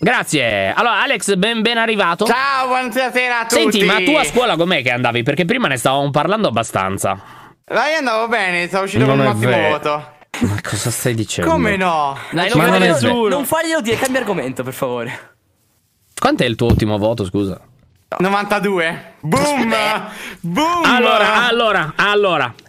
Grazie. Allora, Alex, ben, ben arrivato. Ciao, buonasera a tutti. Senti, ma tu a scuola com'è che andavi? Perché prima ne stavamo parlando abbastanza. Dai, andavo bene, stavo uscendo non con il massimo vero. voto. Ma cosa stai dicendo? Come no? Dai, non, non, nessuno. non farglielo dire, cambia argomento, per favore. Quanto è il tuo ultimo voto, scusa? 92. Boom! Eh. Boom! Allora, allora, allora.